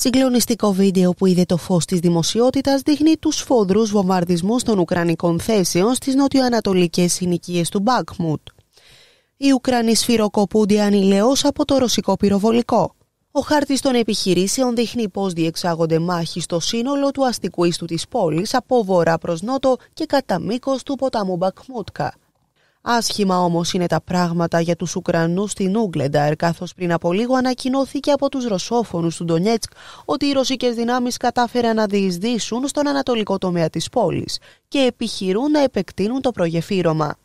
Συγκλονιστικό βίντεο που είδε το φως της δημοσιότητας δείχνει τους φοδρού βομβαρδισμούς των Ουκρανικών θέσεων στις νοτιοανατολικές συνοικίες του Μπάκμουτ. Οι Ουκρανοί σφυροκοπούνται ανηλαιώς από το ρωσικό πυροβολικό. Ο χάρτης των επιχειρήσεων δείχνει πώς διεξάγονται μάχη στο σύνολο του αστικού ιστού της πόλης από βορρά προς νότο και κατά μήκος του ποταμού Μπακμούτκα. Άσχημα όμως είναι τα πράγματα για τους Ουκρανούς στην Ούγκλενταρ, καθώς πριν από λίγο ανακοινώθηκε από τους ρωσόφωνους του Ντονιέτσκ ότι οι ρωσικές δυνάμεις κατάφεραν να διεισδύσουν στον ανατολικό τομέα της πόλης και επιχειρούν να επεκτείνουν το προγεφύρωμα.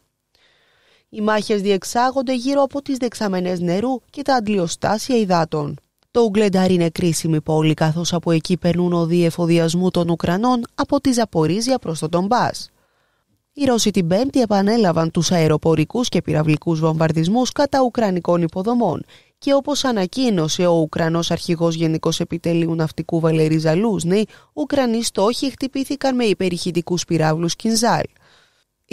Οι μάχες διεξάγονται γύρω από τις δεξαμενές νερού και τα αντλιοστάσια υδάτων. Το Ουγκλεντάρ είναι κρίσιμη πόλη καθώς από εκεί περνούν οδοί εφοδιασμού των Ουκρανών από τη Ζαπορίζια προς τον Ντομπάς. Οι Ρώσοι την Πέμπτη επανέλαβαν τους αεροπορικούς και πυραυλικούς βομβαρδισμούς κατά ουκρανικών υποδομών και όπως ανακοίνωσε ο Ουκρανός Αρχηγός Γενικός Επιτελείου Ναυτικού Βαλερίζα Λούσνη, Ουκρανοί στόχοι χτυπήθηκαν με υπερηχητικούς πυράβλους Κινζάλ.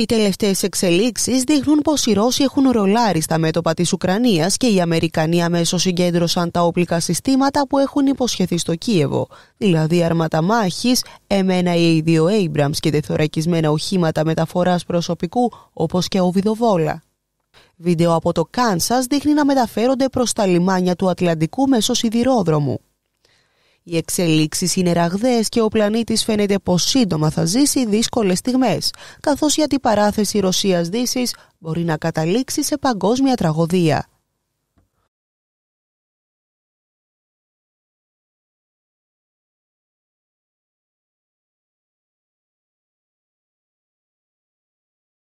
Οι τελευταίες εξελίξεις δείχνουν πως οι Ρώσοι έχουν ρολάρει στα μέτωπα της Ουκρανίας και οι Αμερικανοί αμέσως συγκέντρωσαν τα όπλικα συστήματα που έχουν υποσχεθεί στο Κίεβο, δηλαδή αρματα μάχης, M1A2 Abrams και τεθωρακισμένα οχήματα μεταφοράς προσωπικού όπως και ο οβιδοβόλα. Βίντεο από το Κάνσας δείχνει να μεταφέρονται προς τα λιμάνια του Ατλαντικού μέσω σιδηρόδρομου. Οι εξελίξεις είναι ραγδαίες και ο πλανήτης φαίνεται πως σύντομα θα ζήσει δύσκολες στιγμές, καθώς η παραθεση ρωσιας Ρωσία-Δύση μπορεί να καταλήξει σε παγκόσμια τραγωδία.